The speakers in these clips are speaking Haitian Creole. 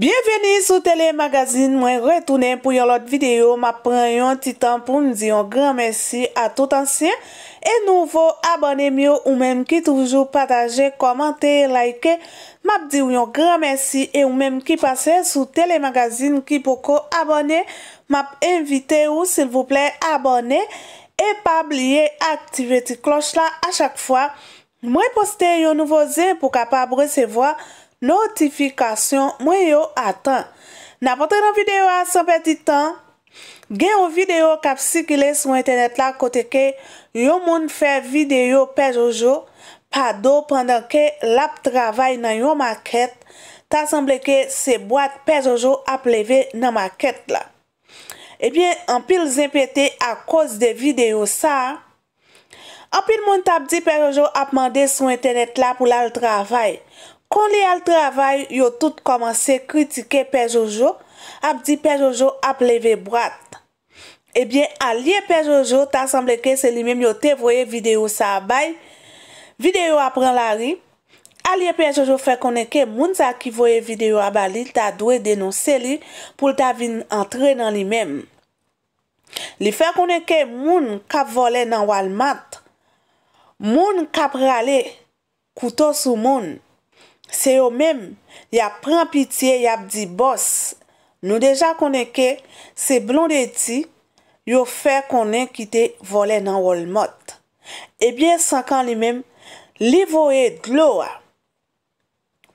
Bienveni sou telemagazine, mwen retounen pou yon lot videyo. Mwen pren yon titan pou mwen diyon gran mersi a tout ansyen. E nouvo abonem yo ou menm ki toujou pataje, komante, laike. Mwen diyon gran mersi e ou menm ki pase sou telemagazine ki poko abonem. Mwen ap invite ou sil vouple abonem. E pa bliye aktive ti kloch la a chak fwa. Mwen poste yon nouvo zin pou kapab resevoa. notifikasyon mwen yo atan. Na poten an videyo a san peti tan, gen an videyo kap sikile sou internet la kote ke yo moun fè videyo pe jojo pa do pandan ke lap travay nan yo maket ta semble ke se boat pe jojo ap leve nan maket la. Ebyen, an pil zepete a kos de videyo sa, an pil moun tap di pe jojo ap mande sou internet la pou lal travay. Kon li al travay, yo tout komanse kritike Pe Jojo, ap di Pe Jojo ap leve brat. Ebyen, a liye Pe Jojo, ta sanbleke se li mem yo te voye video sa abay, video apren lari. A liye Pe Jojo fekoneke moun sa ki voye video abay li, ta dwe denose li pou ta vin entre nan li mem. Li fekoneke moun kap vole nan wal mat, moun kap rale kouto sou moun. Se yo mèm, ya pren pitiye yap di bos, nou deja konen ke se blondeti yo fè konen ki te vole nan wal mot. Ebyen sankan li mèm, li voe gloa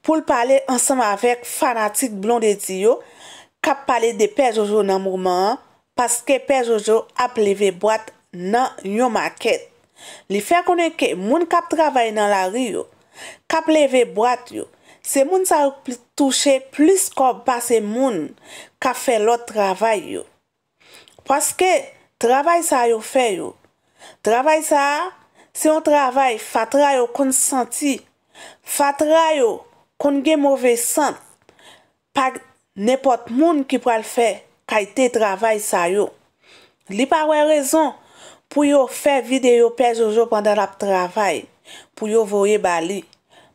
pou l pale ansam avèk fanatik blondeti yo kap pale de pe Jojo nan mouman an paske pe Jojo ap leve boat nan yon maket. Li fè konen ke moun kap travay nan la ri yo. Kap leve brad yo, se moun sa touche plis kop pa se moun ka fe lot travay yo. Paske travay sa yo fe yo. Travay sa, se yo travay fatra yo kon senti, fatra yo kon gen mouve sent, pag nepot moun ki pral fe kaj te travay sa yo. Li pa we rezon pou yo fe videyo pe jojo pandan ap travay, pou yo voye bali.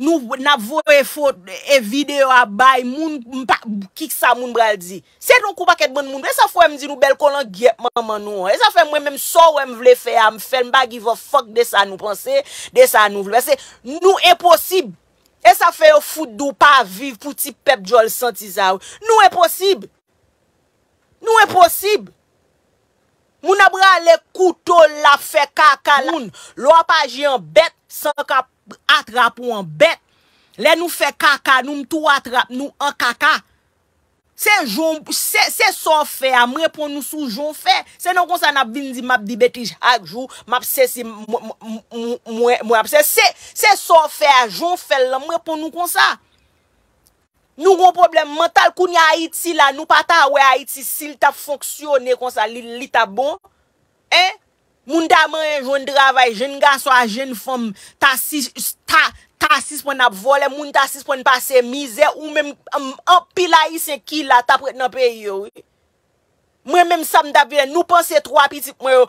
Nou nan vo yo e fote, e videyo a bay, moun, mpa, kik sa moun bral di. Se yon koupa ket bon moun, e sa fwe mdi nou bel kolon gyep manman nou. E sa fwe mwen menm so wèm vle fwe am, fwe mba give a fok de sa nou panse, de sa nou vle. Se nou e posib, e sa fwe yo foute dou pa viv pou ti pep jol santi zav. Nou e posib. Nou e posib. Moun nan bral e kouto la fe kaka loun, lwa pa jen bet san kap. Atrap ou an bet Le nou fe kaka Nou m tou atrap nou an kaka Se son fe a mwen pon nou sou Se son fe a mwen pon nou sou Se son fe a mwen pon nou kon sa Se son fe a mwen pon nou kon sa Se son fe a mwen pon nou kon sa Nou kon problem mental Koun ya Haiti la nou pata Ou ya Haiti sil ta foksyone Kon sa li ta bon Eh Moun daman yon e joun dravay, jen ga swa jen fom, ta sis pou an ap vole, moun ta sis pou an pase mize, ou mèm ap pilayi sen ki la, ta pret nan peyi yo. Mwen mèm sa mdap vile, nou panse tro api tip mwen yo,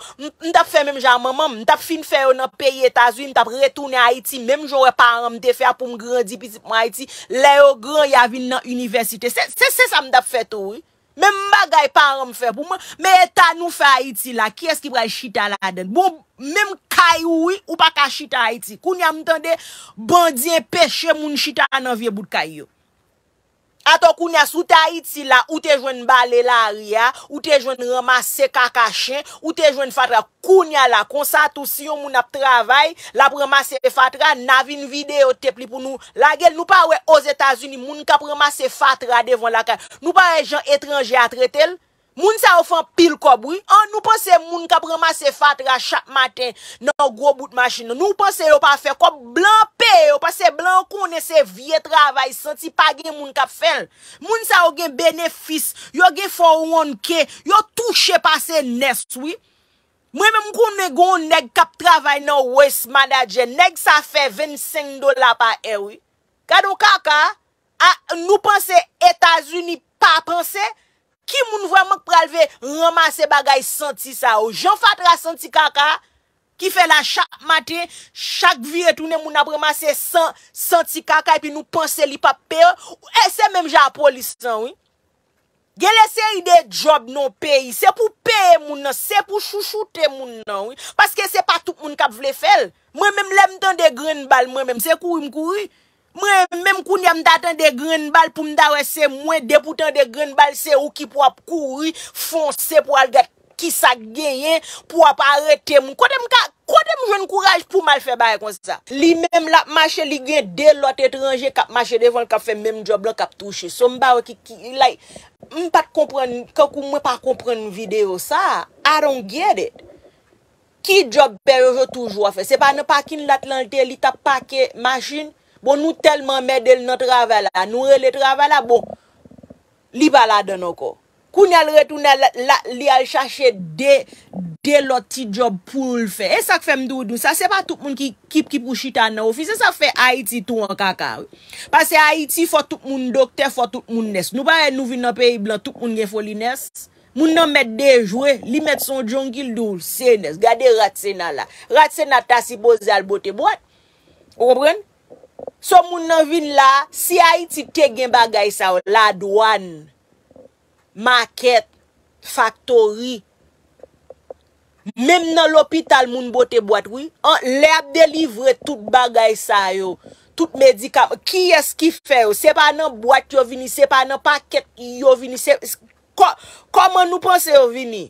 mdap fè mèm jan maman, mdap fin fè yo nan peyi etazwi, mdap retounen Haiti, mèm jore param te fè ap pou mgradipi tip mwen Haiti, lè yo gran ya vin nan universite, se se sa mdap fè tou yo. Mem bagay pa an rem fe pou men, men etan nou fe Haiti la, kye eski bra yi chita la den? Bon, mem kayou yi, wi, ou pa ka chita Haiti. Koun ya mtande, bandyen peche moun chita an an vie bout kayou. Ato kounyas, ou ta iti la, ou te jwen balè la ria, ou te jwen remase kaka chen, ou te jwen fatra. Kounyas la, konsatu si yo moun ap travay, la premase fatra, navin videyo tepli pou nou. La gel, nou pa we os Etats-Unis, moun ka premase fatra devon la kal. Nou pa en jan etranje atre tel. Moun sa ou fan pil kop, oui. Ou nou panse moun kap remase fatra chak maten nan gro bout machin nou. Nou panse yo pa fe kop blan pe. Ou panse blan konen se vie travay senti pa gen moun kap fel. Moun sa ou gen benefis. Yo gen for one ke. Yo touche pa se nest, oui. Mwen men moun konen goun neg kap travay nan waste manager. Neg sa fe 25 dola pa e, oui. Kado kaka, nou panse Etasuni pa panse Ki moun vwa mok pralve roma se bagay senti sa ou? Jan fatra senti kaka ki fè la chak mate, chak vi retounen moun aprema se senti kaka epi nou panse li pap pe ou, e se mèm japon listan ou. Gè lese ide job non peyi, se pou peye moun nan, se pou chouchoute moun nan ou. Paske se pa tout moun kap vle fèl, mwen mèm lèm tan de gren bal mwen mèm, se kouy mkouy. Mwen, mwen mèm kou ni am datan de gren bal pou mda wè se mwen depoutan de gren bal se ou ki pou ap kouri, fonse pou al gète ki sa gèye, pou ap arete mwen. Kote mwen jen kourage pou mal fè bè kon se sa. Li mèm la, machè li gèye del lot etranjè kap machè de von kap fè mèm job la kap touche. Sò mba wè ki, ki, like, mwen pat komprende, kou kou mwen pat komprende mwen videyo sa. I don't get it. Ki job perje toujwa fè? Se pa nou pakin l'Atlantè, li tapakè, machin. Bon nou telman medel nou travè la, nou re le travè la, bon, li bala deno ko. Koun yal retoun la, li yal chache de, de loti job pou l fe. E sak fe mdou doun, sa se pa tout moun ki kip kip ou shit an nou fi, se sa fe Haiti tou an kaka. Pase Haiti fò tout moun dokte, fò tout moun nes. Nou ba e nou vi nan peyi blan, tout moun gen foli nes. Moun nan met de jwe, li met son jongil doun, se nes. Gade ratse nan la, ratse nan tasi bozal bote. Boat? Obren? So moun nan vin la, si a iti te gen bagay sa yo, ladwan, maket, faktori, mem nan l'opital moun bote boat wi, an le ap delivre tout bagay sa yo, tout medikap, ki eski fe yo, se pa nan boat yo vini, se pa nan paket yo vini, se pa nan paket yo vini,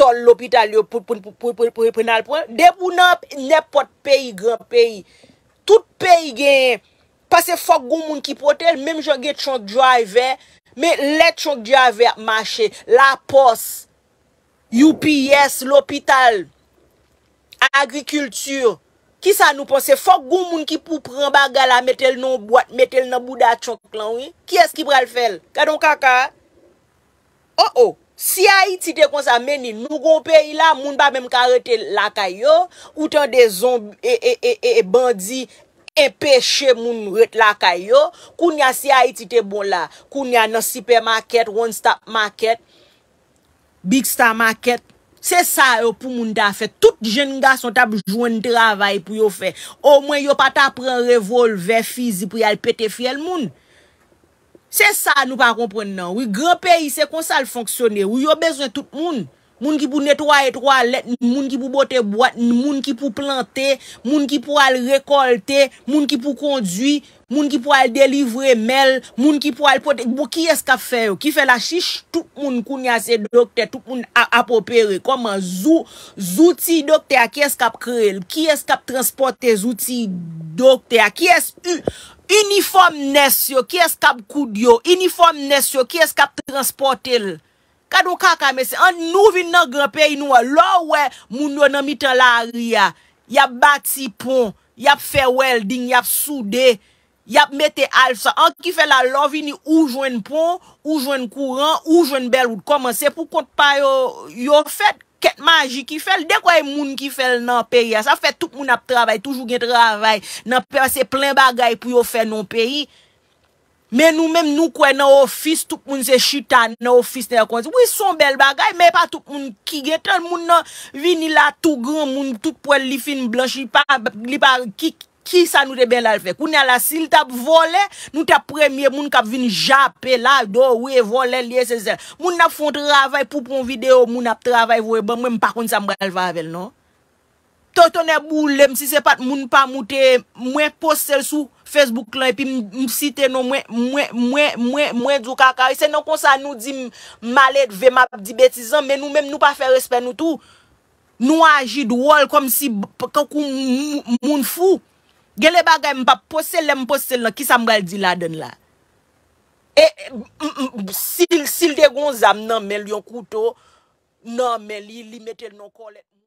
tol l'hopital yo poun poun poun poun poun poun alpoun. De pou nan nepot peyi, gran peyi. Tout peyi gen, pase fok goun moun ki pote, menm jage chonk driver, men let chonk driver mache, la pos, UPS, l'hopital, agrikultur, ki sa nou pose, fok goun moun ki pou pren bagala, metel nan boat, metel nan bouda chonk lan, ki es ki pral fel? Kadon kaka? Oh oh! Si a iti te konsa meni, nou goun peyi la, moun ba menm ka rete lakay yo, ou tan de zon e, e, e, e bandi e peche moun rete lakay yo, koun ya si a iti te bon la, koun ya nan sipe market, one stop market, big star market, se sa yo pou moun da fe, tout di jen nga son tabi jwen travay pou yo fe, ou mwen yo pa ta pren revolve fizi pou yal pete fiel moun. Se sa nou pa komponen nan. Ou yi gran peyi se konsal fonksyone. Ou yo bezwen tout moun. Moun ki pou netwaye trwa let, moun ki pou bote bot, moun ki pou plante, moun ki pou al rekolte, moun ki pou kondwi, moun ki pou al delivre mel, moun ki pou al pote. Ki fè la chiche, tout moun kounyase dokte, tout moun apopere. Koman, zouti dokte a, ki eskap krel, ki eskap transporte zouti dokte a, ki eskap uniform nesyo, ki eskap kudyo, uniform nesyo, ki eskap transporte lè. Kado kaka mese, an nou vin nan gra peyi nou, lò wè, moun wè nan mitan la ari ya. Yap bati pon, yap fe welding, yap soude, yap mete al sa. An ki fè la lò vini, ou jwen pon, ou jwen kouran, ou jwen bel wout komanse. Pou kont pa yo, yo fèt ket maji ki fèl, dekwa yon e moun ki fèl nan peyi ya. Sa fèt tout moun ap travay, toujou gen travay, nan perse plen bagay pou yo fè nan peyi. Men nou menm nou kwen nan ofis, tout moun se chitan nan ofis te kon se. Ou son bel bagay, men pa tout moun kigetan, moun nan vinila tout gran, moun tout pwen lifin blanchi, lipa, ki sa nou te bel al fek. Ou nan la sil tap vole, nou tap premye, moun kap vin jape la, do, we, vole, liye se zel. Moun nap fon travay pou pon video, moun nap travay vwe, ben mwen pa kon sa mwen al vavel, non? Ton ton e boulem, si se pat moun pa moute, mwen postel sou, Facebook lan, epi msite nou mwen, mwen, mwen, mwen, mwen, mwen, mwen djou kaka. E se nou konsa nou di malet, ve map, di betizan, men nou men nou pa fe respen nou tou. Nou aji dwo al kom si, kakou moun fou. Gele bagay mpa posele, mposele, ki sa mgal di la den la. E, sil, sil de gon zam, nan men, lyon koutou, nan men, li, li metel non kole.